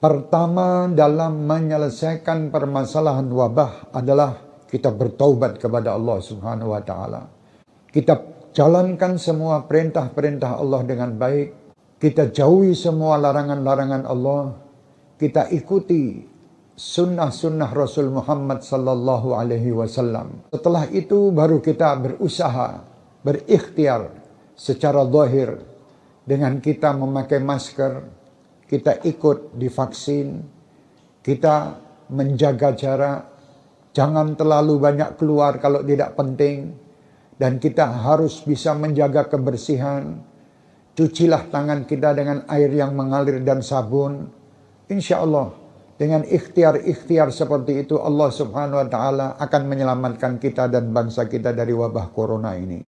Pertama dalam menyelesaikan permasalahan wabah adalah kita bertaubat kepada Allah Subhanahu wa taala. Kita jalankan semua perintah-perintah Allah dengan baik. Kita jauhi semua larangan-larangan Allah. Kita ikuti sunnah-sunnah Rasul Muhammad sallallahu alaihi wasallam. Setelah itu baru kita berusaha, berikhtiar secara zahir dengan kita memakai masker, kita ikut divaksin, kita menjaga jarak, jangan terlalu banyak keluar kalau tidak penting dan kita harus bisa menjaga kebersihan. Cucilah tangan kita dengan air yang mengalir dan sabun. Insya Allah dengan ikhtiar-ikhtiar seperti itu Allah subhanahu wa ta'ala akan menyelamatkan kita dan bangsa kita dari wabah corona ini.